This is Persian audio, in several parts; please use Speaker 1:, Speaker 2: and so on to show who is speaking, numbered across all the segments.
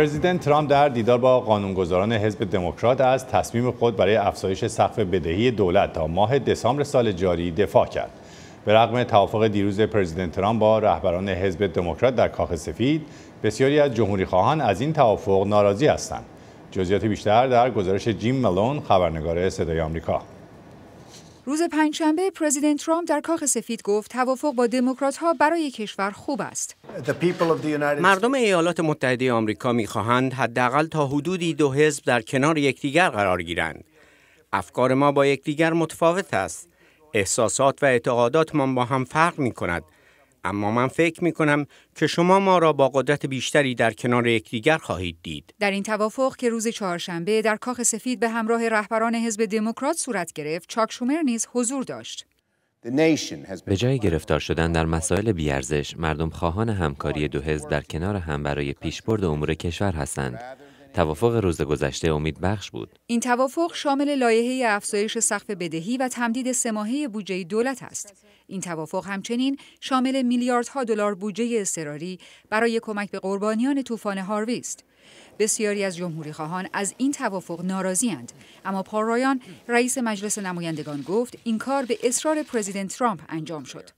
Speaker 1: پرزیدنت ترامپ در دیدار با قانونگذاران حزب دموکرات از تصمیم خود برای افزایش سقف بدهی دولت تا ماه دسامبر سال جاری دفاع کرد. به رغم توافق دیروز پرزیدنت ترامپ با رهبران حزب دموکرات در کاخ سفید، بسیاری از جمهوری خواهان از این توافق ناراضی هستند. جزئیات بیشتر در گزارش جیم ملون خبرنگار صدای آمریکا.
Speaker 2: روز پنجشنبه پرزیدنت ترامپ در کاخ سفید گفت توافق با دموکرات ها برای کشور خوب است.
Speaker 3: مردم ایالات متحده آمریکا میخواهند حداقل تا حدودی دو حزب در کنار یکدیگر قرار گیرند. افکار ما با یکدیگر متفاوت است. احساسات و ما با هم فرق می کند اما من فکر می کنم که شما ما را با قدرت بیشتری در کنار یکدیگر خواهید دید.
Speaker 2: در این توافق که روز چهارشنبه در کاخ سفید به همراه رهبران حزب دموکرات صورت گرفت، چاک شومر نیز حضور داشت.
Speaker 3: به جای گرفتار شدن در مسائل بیارزش، مردم خواهان همکاری دو حزب در کنار هم برای پیشبرد امور کشور هستند. توافق روز گذشته امید بخش بود.
Speaker 2: این توافق شامل لایحه افزایش سقف بدهی و تمدید سماهی بودجه دولت است. این توافق همچنین شامل میلیاردها دلار بودجه اضطراری برای کمک به قربانیان طوفان هاروی است. بسیاری از جمهوری خواهان از این توافق ناراضی اند. اما پارایان رئیس مجلس نمایندگان گفت این کار به اصرار پرزیدنت ترامپ انجام شد.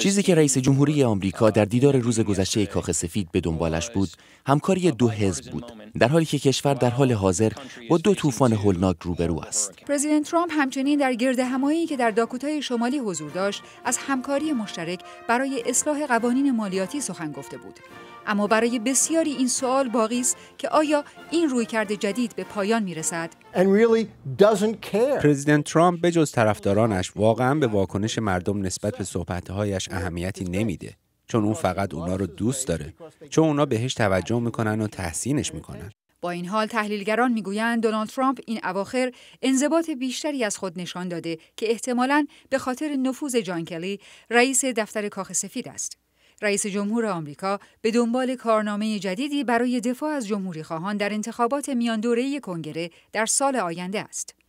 Speaker 3: چیزی که رئیس جمهوری آمریکا در دیدار روز گذشته کاخ سفید به دنبالش بود همکاری دو حزب بود در حالی که کشور در حال حاضر با دو طوفان هولناک روبرو است
Speaker 2: پرزیدنت ترامپ همچنین در گرد همایی که در داکوتای شمالی حضور داشت از همکاری مشترک برای اصلاح قوانین مالیاتی سخن گفته بود اما برای بسیاری این سوال باقی است که آیا این رویکرد جدید به پایان می رسد؟
Speaker 3: پرزیدنت ترامپ به جز طرفدارانش واقعا به واکنش مردم نسبت به صحبتهایش اهمیتی نمیده چون اون فقط اونا رو دوست داره چون اونا بهش توجه میکنن و تحسینش میکنن
Speaker 2: با این حال تحلیلگران میگویند دونالد ترامپ این اواخر انضباط بیشتری از خود نشان داده که احتمالاً به خاطر نفوذ جان کلی رئیس دفتر کاخ سفید است. رئیس جمهور آمریکا به دنبال کارنامه جدیدی برای دفاع از جمهوری خواهان در انتخابات دوره کنگره در سال آینده است.